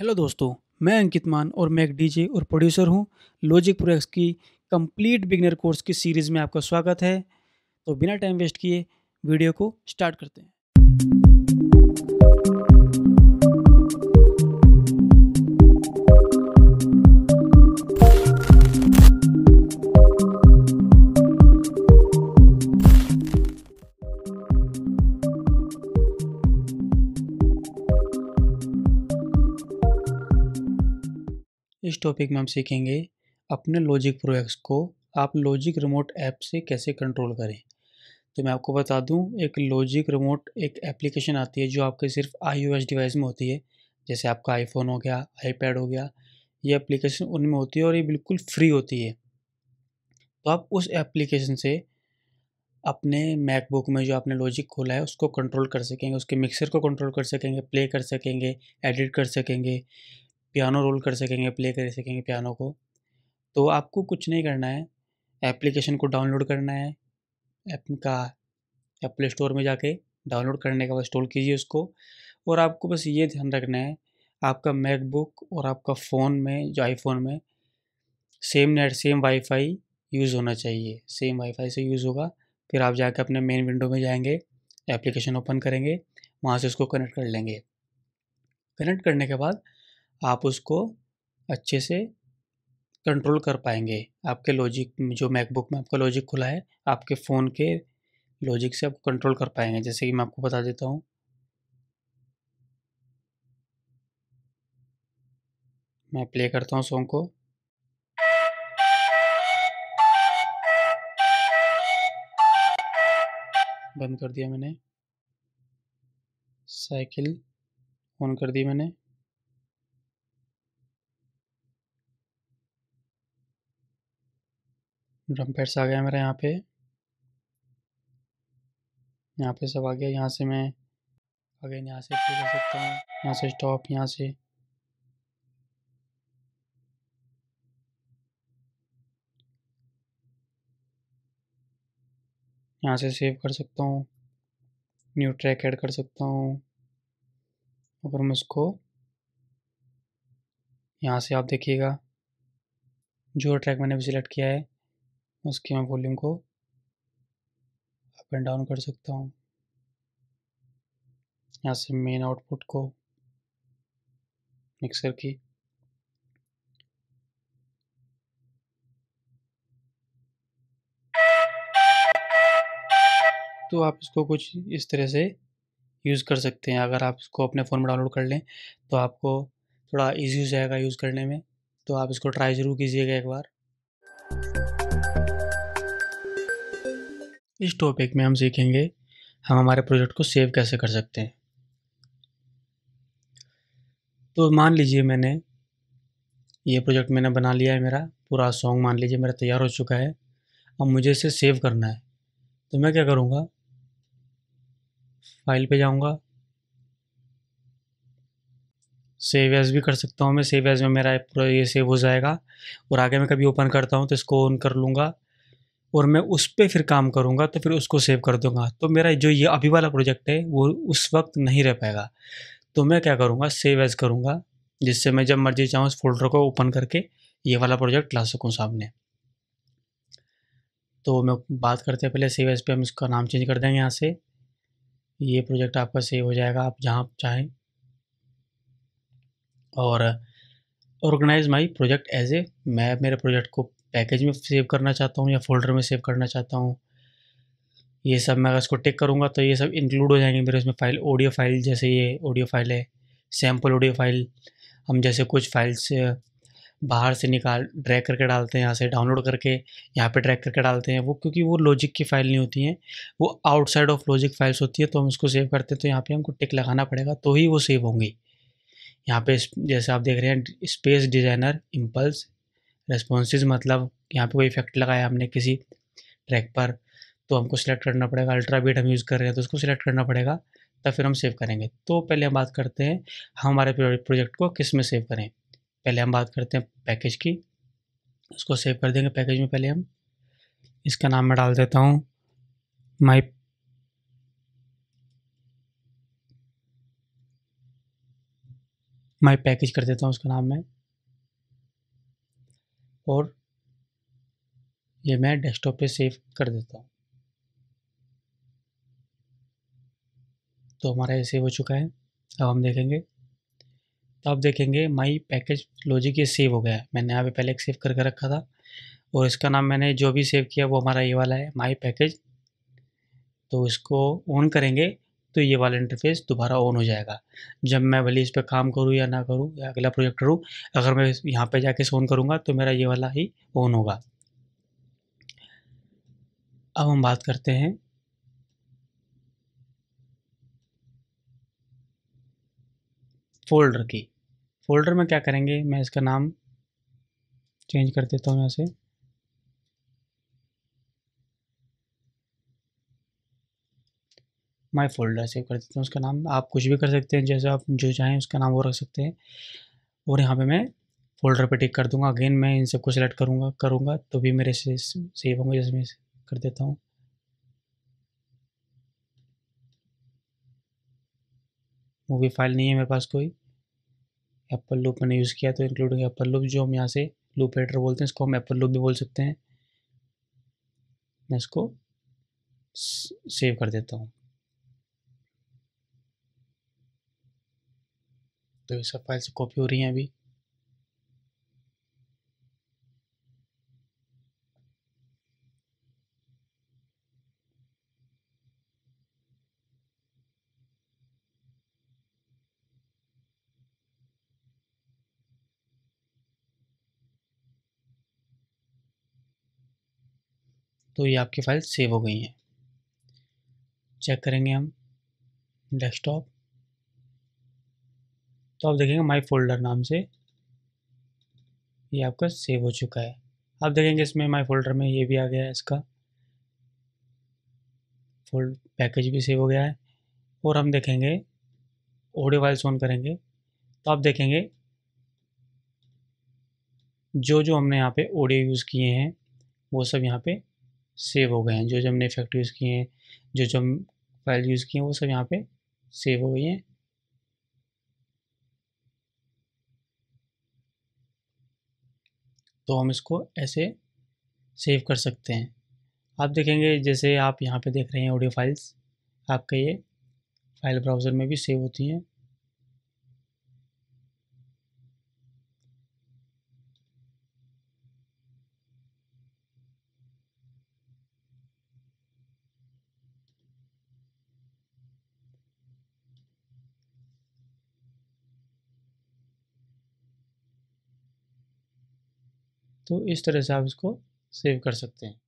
hello दोस्तों मैं अंकित मान और मैं एक डीजे और प्रोड्यूसर हूं लॉजिक प्रोडक्ट्स की कंप्लीट बिगनर कोर्स की सीरीज़ में आपका स्वागत है तो बिना टाइम वेस्ट किए वीडियो को स्टार्ट करते हैं इस टॉपिक में हम सीखेंगे अपने लॉजिक एक्स को आप लॉजिक रिमोट ऐप से कैसे कंट्रोल करें तो मैं आपको बता दूं एक लॉजिक रिमोट एक एप्लीकेशन आती है जो आपके सिर्फ आई डिवाइस में होती है जैसे आपका आईफोन हो गया आईपैड हो गया ये एप्लीकेशन उनमें होती है और ये बिल्कुल फ्री होती है तो आप उस एप्लीकेशन से अपने मैकबुक में जो आपने लॉजिक खोला है उसको कंट्रोल कर सकेंगे उसके मिक्सर को कंट्रोल कर सकेंगे प्ले कर सकेंगे एडिट कर सकेंगे पियानो रोल कर सकेंगे प्ले कर सकेंगे पियानो को तो आपको कुछ नहीं करना है एप्लीकेशन को डाउनलोड करना है ऐप का एप्पल स्टोर में जाके डाउनलोड करने का इंस्टॉल कीजिए उसको और आपको बस ये ध्यान रखना है आपका मैकबुक और आपका फ़ोन में जो आईफोन में same net same wifi use होना चाहिए सेम वाईफाई से यूज़ होगा फिर आप जाके अपने मेन विंडो में जाएंगे एप्लीकेशन ओपन करेंगे वहाँ से उसको कनेक्ट कर लेंगे कनेक्ट करने के बाद आप उसको अच्छे से कंट्रोल कर पाएंगे आपके लॉजिक जो मैकबुक में आपका लॉजिक खुला है आपके फ़ोन के लॉजिक से आप कंट्रोल कर पाएंगे जैसे कि मैं आपको बता देता हूँ मैं प्ले करता हूँ सॉन्ग को बंद कर दिया मैंने साइकिल ऑन कर दी मैंने ड्रम पैड्स आ गया मेरा यहाँ पे यहाँ पे सब आ गया यहाँ से मैं अगेन यहाँ से प्ले कर सकता हूँ यहाँ से स्टॉप यहाँ से यहाँ से सेव कर सकता हूँ न्यू ट्रैक ऐड कर सकता हूँ अगर मैं उसको यहाँ से आप देखिएगा जो ट्रैक मैंने भी सिलेक्ट किया है उसके यहाँ वॉल्यूम को अप एंड डाउन कर सकता हूँ यहाँ से मेन आउटपुट को मिक्सर की तो आप इसको कुछ इस तरह से यूज़ कर सकते हैं अगर आप इसको अपने फ़ोन में डाउनलोड कर लें तो आपको थोड़ा इजी हो जाएगा यूज़ करने में तो आप इसको ट्राई ज़रूर कीजिएगा एक बार इस टॉपिक में हम सीखेंगे हम हमारे प्रोजेक्ट को सेव कैसे कर सकते हैं तो मान लीजिए मैंने ये प्रोजेक्ट मैंने बना लिया है मेरा पूरा सॉन्ग मान लीजिए मेरा तैयार हो चुका है अब मुझे इसे सेव करना है तो मैं क्या करूँगा फाइल पे जाऊँगा सेव एज भी कर सकता हूँ मैं सेव एज में मेरा पूरा ये सेव हो जाएगा और आगे मैं कभी ओपन करता हूँ तो इसको ऑन कर लूँगा और मैं उस पर फिर काम करूँगा तो फिर उसको सेव कर दूँगा तो मेरा जो ये अभी वाला प्रोजेक्ट है वो उस वक्त नहीं रह पाएगा तो मैं क्या करूँगा सेव एज़ करूँगा जिससे मैं जब मर्जी चाहूँ उस फोल्डर को ओपन करके ये वाला प्रोजेक्ट ला सकूँ सामने तो मैं बात करते हैं पहले सेव एज़ पे हम इसका नाम चेंज कर देंगे यहाँ से ये प्रोजेक्ट आपका सेव हो जाएगा आप जहाँ चाहें और organise my project as a मैं मेरे प्रोजेक्ट को पैकेज में सेव करना चाहता हूँ या फोल्डर में सेव करना चाहता हूँ ये सब मैं अगर इसको टिक करूँगा तो ये सब इंक्लूड हो जाएंगे मेरे उसमें फ़ाइल ऑडियो फाइल जैसे ये ऑडियो फाइल है सैम्पल ऑडियो फाइल हम जैसे कुछ फाइल्स बाहर से निकाल ड्रैग करके डालते हैं यहाँ से डाउनलोड करके यहाँ पे ड्रैग करके डालते हैं वो क्योंकि वो लॉजिक की फ़ाइल नहीं होती हैं वो आउटसाइड ऑफ लॉजिक फाइल्स होती है तो हम उसको सेव करते हैं तो यहाँ पे हमको टिक लगाना पड़ेगा तो ही वो सेव होंगी यहाँ पे जैसे आप देख रहे हैं स्पेस डिज़ाइनर इम्पल्स रेस्पॉन्सेज मतलब यहाँ पे कोई इफेक्ट लगाया हमने किसी ट्रैक पर तो हमको सिलेक्ट करना पड़ेगा अल्ट्रा बीट हम यूज़ कर रहे हैं तो उसको सिलेक्ट करना पड़ेगा तब फिर हम सेव करेंगे तो पहले हम बात करते हैं हम हमारे प्रोजेक्ट को किस में सेव करें पहले हम बात करते हैं पैकेज की उसको सेव कर देंगे पैकेज में पहले हम इसका नाम मैं डाल देता हूँ माई माई पैकेज कर देता हूँ उसका नाम मैं और ये मैं डेस्कटॉप पे सेव कर देता हूँ तो हमारा ये सेव हो चुका है अब हम देखेंगे तो आप देखेंगे माई पैकेज लॉजिक ये सेव हो गया है मैंने यहाँ पे पहले एक सेव करके रखा था और इसका नाम मैंने जो भी सेव किया वो हमारा ये वाला है माई पैकेज तो इसको ऑन करेंगे तो ये वाला इंटरफेस दोबारा ऑन हो जाएगा जब मैं भले इस पर काम करूँ या ना करूँ या अगला प्रोजेक्ट करूँ अगर मैं यहाँ पे जाके ऑन करूँगा तो मेरा ये वाला ही ऑन होगा अब हम बात करते हैं फोल्डर की फोल्डर में क्या करेंगे मैं इसका नाम चेंज कर देता हूँ यहाँ से माय फोल्डर सेव कर देता हूँ उसका नाम आप कुछ भी कर सकते हैं जैसे आप जो चाहें उसका नाम वो रख सकते हैं और यहाँ पे मैं फोल्डर पे टिक कर दूँगा अगेन मैं इन सबको सेलेक्ट करूँगा करूँगा तो भी मेरे से सेव होंगे जैसे मैं कर देता हूँ मूवी फाइल नहीं है मेरे पास कोई एप्पल लूप मैंने यूज़ किया तो इंक्लूडिंग एप्पल लूप जो हम यहाँ से लूप एडर बोलते हैं इसको हम एप्पल लूप भी बोल सकते हैं मैं इसको सेव कर देता हूँ तो ये सब फाइल से कॉपी हो रही हैं अभी तो ये आपकी फ़ाइल सेव हो गई हैं चेक करेंगे हम डेस्कटॉप तो आप देखेंगे माई फोल्डर नाम से ये आपका सेव हो चुका है आप देखेंगे इसमें माई फोल्डर में ये भी आ गया है इसका फोल्ड पैकेज भी सेव हो गया है और हम देखेंगे ऑडियो वाइल्स ऑन करेंगे तो आप देखेंगे जो जो हमने यहाँ पे ऑडियो यूज़ किए हैं वो सब यहाँ पे सेव हो गए हैं जो जो हमने इफेक्ट यूज़ किए हैं जो जो हम फाइल यूज़ किए हैं वो सब यहाँ पे सेव हो गई हैं तो हम इसको ऐसे सेव कर सकते हैं आप देखेंगे जैसे आप यहाँ पे देख रहे हैं ऑडियो फाइल्स आपके ये फाइल ब्राउज़र में भी सेव होती हैं तो इस तरह से आप इसको सेव कर सकते हैं